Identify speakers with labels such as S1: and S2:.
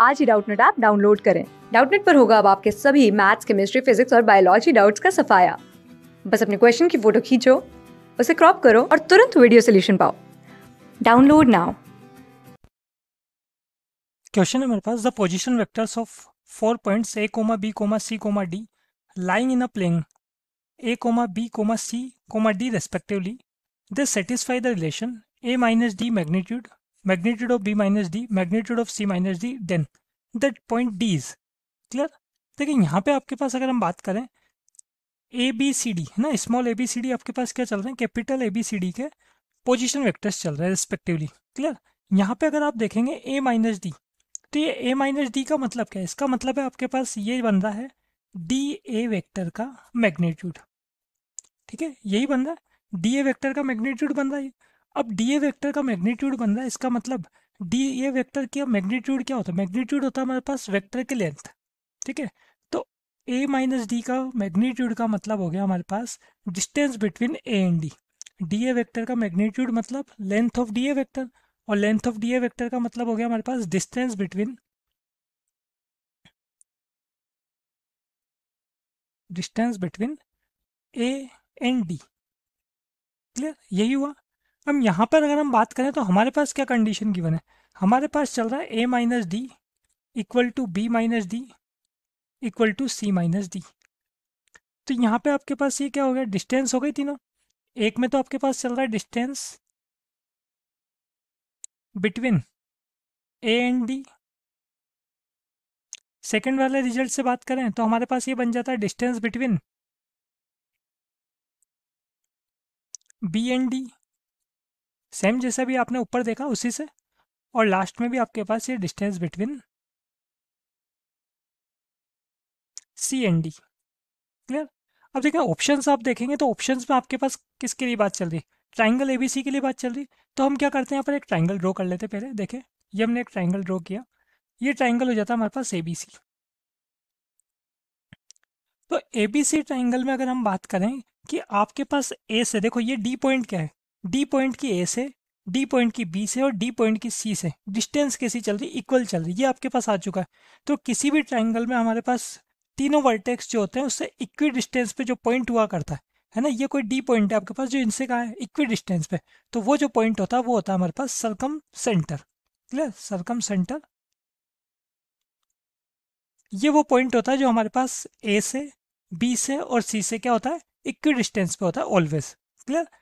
S1: आज ही Doubtnut app download करें डाउटनेट पर होगा अब आपके सभी मैथ्स केमिस्ट्री फिजिक्स और बायोलॉजी डाउट्स का सफाया बस अपने क्वेश्चन की फोटो खींचो उसे क्रॉप करो और तुरंत वीडियो सोल्यूशन पाओ डाउनलोड नाउ क्वेश्चन है मेरे
S2: पास the position vectors of four point A comma B comma C comma D lying in a plane A comma B comma C comma D respectively this satisfy the relation A minus D magnitude magnitude of b minus d magnitude of c minus d then that point D is clear देखिए यहाँ पे आपके पास अगर हम बात करें ए B C D है ना small A B C D आपके पास क्या चल रहे हैं capital A B C D के पोजिशन वैक्टर्स चल रहे हैं रिस्पेक्टिवली क्लियर यहाँ पे अगर आप देखेंगे ए माइनस डी तो ये ए माइनस डी का मतलब क्या है इसका मतलब है आपके पास ये बन रहा है डी ए वैक्टर का मैग्नीट्यूड ठीक है यही बन रहा है डी ए वैक्टर का मैग्नीट्यूड बन रहा है अब डी ए वैक्टर का मैग्नीट्यूड बन रहा है इसका मतलब डी ए वैक्टर की मैग्नीट्यूड क्या होता है मैग्नीट्यूड होता है हमारे पास वैक्टर के लेंथ ठीक है तो ए माइनस डी का मैग्नीट्यूड का मतलब हो गया हमारे पास distance between A and D D A vector का मैग्नीट्यूड
S3: मतलब length of D A vector और length of D A vector का मतलब हो गया हमारे पास distance between distance between A and D clear यही हुआ हम
S2: यहाँ पर अगर हम बात करें तो हमारे पास क्या कंडीशन गिवन है हमारे पास चल रहा है A minus D equal to B minus D equal to C minus D
S3: तो यहाँ पे आपके पास ये क्या हो गया डिस्टेंस हो गई तीनों एक में तो आपके पास चल रहा है distance between A and D second वाले रिजल्ट से बात करें तो हमारे पास ये बन जाता है distance between B and D same जैसा भी आपने ऊपर देखा उसी से और लास्ट में भी आपके पास ये distance between C and D clear अब देखें ऑप्शंस आप देखेंगे तो ऑप्शंस में आपके पास किसके लिए बात चल रही ट्राइंगल एबीसी के लिए बात
S2: चल रही तो हम क्या करते हैं यहाँ पर एक ट्राइंगल ड्रॉ कर लेते पहले देखें ये हमने एक ट्राइंगल ड्रॉ किया ये ट्राइंगल हो जाता है हमारे पास सी तो सी ट्राइंगल में अगर हम बात करें कि आपके पास ए से देखो ये डी पॉइंट क्या है डी पॉइंट की ए से डी पॉइंट की बी से और डी पॉइंट की सी से डिस्टेंस कैसी चल रही इक्वल चल रही ये आपके पास आ चुका है तो किसी भी ट्राइंगल में हमारे पास तीनों वर्टेक्स जो होते हैं उससे इक्वी डिस्टेंस पे जो पॉइंट हुआ करता है है ना ये कोई डी पॉइंट है आपके पास जो इनसे कहा है इक्वी डिस्टेंस पे तो वो जो पॉइंट होता है वो होता है हमारे पास circumcentre clear circumcentre ये वो पॉइंट होता है जो हमारे पास ए से बी से और सी से क्या होता है इक्वी डिस्टेंस पे होता है ऑलवेज क्लियर